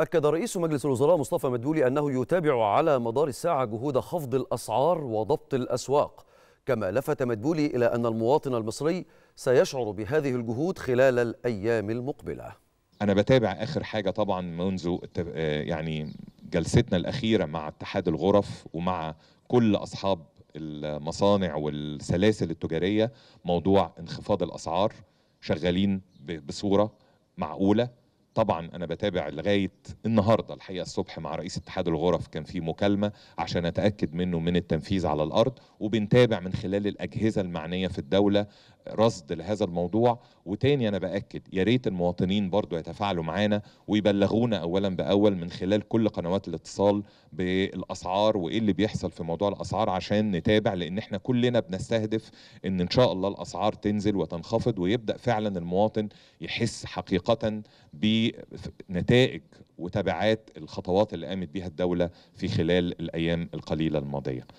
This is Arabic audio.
أكد رئيس مجلس الوزراء مصطفى مدبولي أنه يتابع على مدار الساعة جهود خفض الأسعار وضبط الأسواق كما لفت مدبولي إلى أن المواطن المصري سيشعر بهذه الجهود خلال الأيام المقبلة أنا بتابع آخر حاجة طبعا منذ يعني جلستنا الأخيرة مع اتحاد الغرف ومع كل أصحاب المصانع والسلاسل التجارية موضوع انخفاض الأسعار شغالين بصورة معقولة طبعا انا بتابع لغايه النهارده الحقيقه الصبح مع رئيس اتحاد الغرف كان في مكالمه عشان اتاكد منه من التنفيذ على الارض وبنتابع من خلال الاجهزه المعنيه في الدوله رصد لهذا الموضوع وتاني انا باكد يا ريت المواطنين برضو يتفاعلوا معانا ويبلغونا اولا باول من خلال كل قنوات الاتصال بالاسعار وايه اللي بيحصل في موضوع الاسعار عشان نتابع لان احنا كلنا بنستهدف ان ان شاء الله الاسعار تنزل وتنخفض ويبدا فعلا المواطن يحس حقيقه بنتائج وتبعات الخطوات اللي قامت بها الدوله في خلال الايام القليله الماضيه